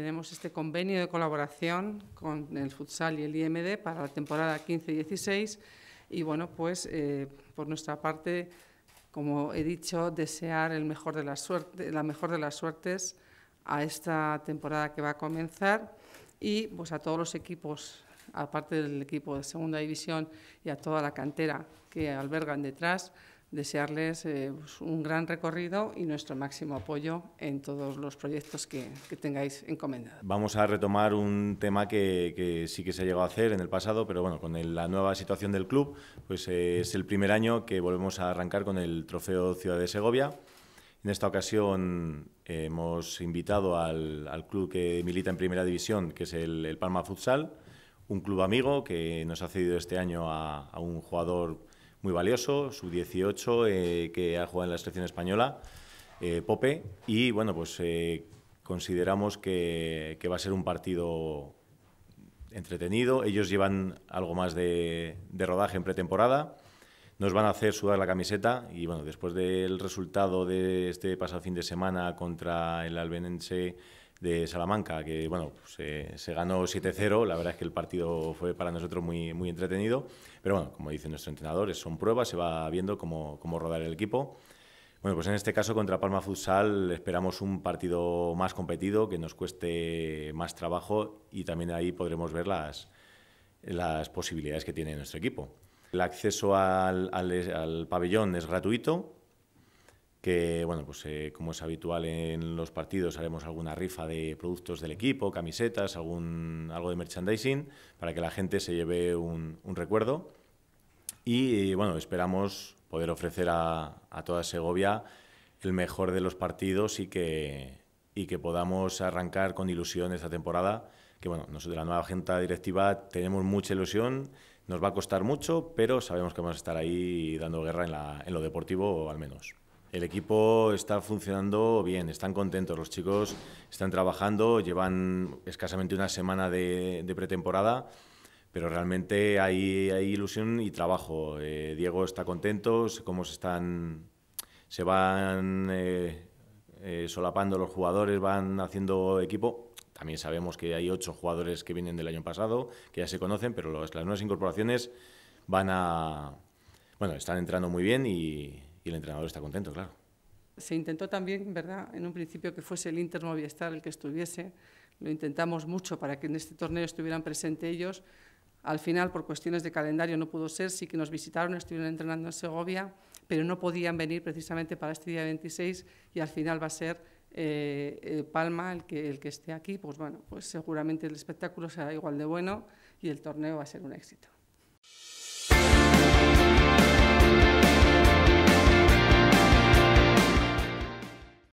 Tenemos este convenio de colaboración con el futsal y el IMD para la temporada 15-16 y, bueno, pues eh, por nuestra parte, como he dicho, desear el mejor de la, suerte, la mejor de las suertes a esta temporada que va a comenzar y pues a todos los equipos, aparte del equipo de segunda división y a toda la cantera que albergan detrás, desearles eh, pues, un gran recorrido y nuestro máximo apoyo en todos los proyectos que, que tengáis encomendados. Vamos a retomar un tema que, que, sí que se ha llegado a hacer en el pasado, pero bueno, con la nueva situación del club, pues eh, es el primer año que volvemos a arrancar con el Trofeo Ciudad de Segovia. En esta ocasión eh, hemos invitado al, al, club que milita en Primera División, que es el, Palma Futsal, un club amigo que nos ha cedido este año a un jugador muy valioso, su 18 eh, que ha jugado en la selección española, eh, Pope, y bueno, pues eh, consideramos que, va a ser un partido entretenido. Ellos llevan algo más de, de, rodaje en pretemporada, nos van a hacer sudar la camiseta y bueno, después del resultado de este pasado fin de semana contra el albenense de Salamanca, que bueno, se ganó 7-0. La verdad es que el partido fue para nosotros muy, muy entretenido. Pero bueno, como dicen nuestros entrenadores, son pruebas, se va viendo cómo, rodar el equipo. Bueno, pues en este caso contra Palma Futsal esperamos un partido más competido, que nos cueste más trabajo y también ahí podremos ver las, las posibilidades que tiene nuestro equipo. El acceso al pabellón es gratuito, que bueno, pues eh, como es habitual en los partidos haremos alguna rifa de productos del equipo, camisetas, algún algo de merchandising para que la gente se lleve un, recuerdo y eh, bueno, esperamos poder ofrecer a, toda Segovia el mejor de los partidos y que, y que podamos arrancar con ilusión esta temporada, que bueno, nosotros la nueva agenda directiva tenemos mucha ilusión, nos va a costar mucho, pero sabemos que vamos a estar ahí dando guerra en, en lo deportivo al menos el equipo está funcionando bien, están contentos, los chicos están trabajando, llevan escasamente una semana de, pretemporada, pero realmente hay, ilusión y trabajo. Eh, Diego está contento, cómo se están, se van eh, eh, solapando los jugadores, van haciendo equipo. También sabemos que hay ocho jugadores que vienen del año pasado, que ya se conocen, pero las nuevas incorporaciones van a, bueno, están entrando muy bien y el entrenador está contento, claro. Se intentó también, ¿verdad?, en un principio que fuese el Inter Movistar el que estuviese. Lo intentamos mucho para que en este torneo estuvieran presentes ellos. Al final, por cuestiones de calendario, no pudo ser. Sí que nos visitaron, estuvieron entrenando en Segovia, pero no podían venir precisamente para este día 26 y al final va a ser eh, eh, Palma el que, el que esté aquí. Pues bueno, pues seguramente el espectáculo será igual de bueno y el torneo va a ser un éxito.